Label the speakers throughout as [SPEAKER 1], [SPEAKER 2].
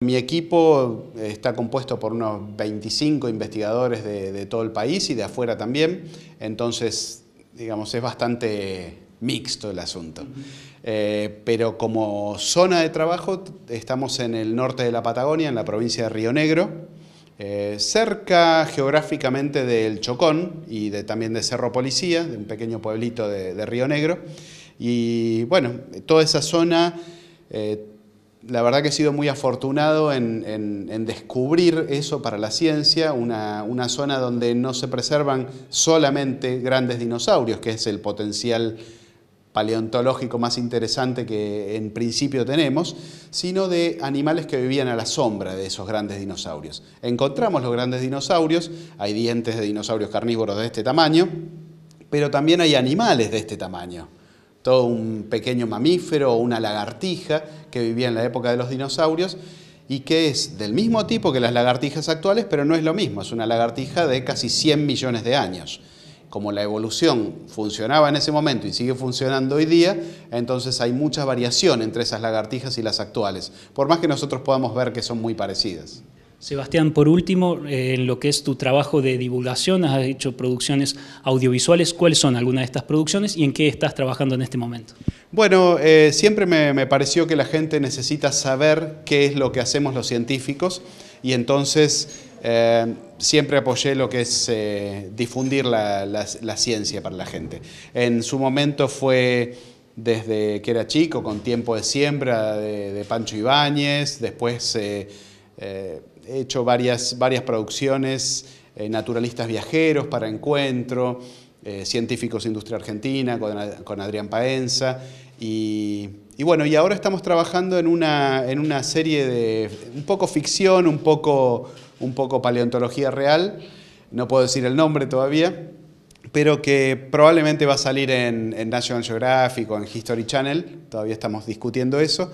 [SPEAKER 1] Mi equipo está compuesto por unos 25 investigadores de, todo el país y de afuera también, entonces, digamos, es bastante mixto el asunto. Eh, pero como zona de trabajo estamos en el norte de la Patagonia, en la provincia de Río Negro, eh, cerca geográficamente del Chocón y también de Cerro Policía, de un pequeño pueblito de, Río Negro. Y bueno, toda esa zona... Eh, la verdad que he sido muy afortunado en, descubrir eso para la ciencia, una, zona donde no se preservan solamente grandes dinosaurios, que es el potencial paleontológico más interesante que en principio tenemos, sino de animales que vivían a la sombra de esos grandes dinosaurios. Encontramos los grandes dinosaurios, hay dientes de dinosaurios carnívoros de este tamaño, pero también hay animales de este tamaño un pequeño mamífero o una lagartija que vivía en la época de los dinosaurios y que es del mismo tipo que las lagartijas actuales, pero no es lo mismo, es una lagartija de casi 100 millones de años. Como la evolución funcionaba en ese momento y sigue funcionando hoy día, entonces hay mucha variación entre esas lagartijas y las actuales, por más que nosotros podamos ver que son muy parecidas. Sebastián, por último, eh, en lo que es tu trabajo de divulgación, has hecho producciones audiovisuales. ¿Cuáles son algunas de estas producciones y en qué estás trabajando en este momento? Bueno, eh, siempre me, pareció que la gente necesita saber qué es lo que hacemos los científicos y entonces eh, siempre apoyé lo que es difundir la, ciencia para la gente. En su momento fue desde que era chico, con Tiempo de Siembra de, Pancho Ibáñez, después eh, he hecho varias, varias producciones, eh, naturalistas viajeros para encuentro, científicos eh, científicos industria argentina con, Adrián Paenza. Y, y, bueno, y ahora estamos trabajando en una, en una serie de un poco ficción, un poco, un poco paleontología real. No puedo decir el nombre todavía, pero que probablemente va a salir en, en National Geographic o en History Channel. Todavía estamos discutiendo eso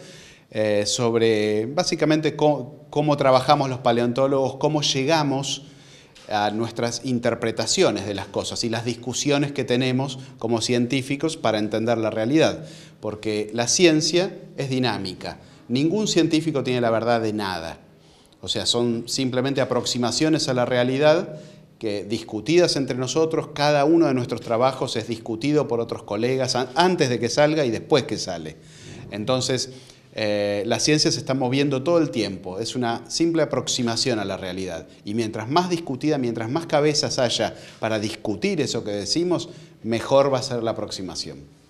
[SPEAKER 1] eh, sobre básicamente cómo, cómo, trabajamos los paleontólogos, cómo llegamos a nuestras interpretaciones de las cosas y las discusiones que tenemos como científicos para entender la realidad, porque la ciencia es dinámica, ningún científico tiene la verdad de nada, o sea, son simplemente aproximaciones a la realidad que discutidas entre nosotros, cada uno de nuestros trabajos es discutido por otros colegas antes de que salga y después que sale. Entonces, eh, la ciencia se está moviendo todo el tiempo, es una simple aproximación a la realidad. Y mientras más discutida, mientras más cabezas haya para discutir eso que decimos, mejor va a ser la aproximación.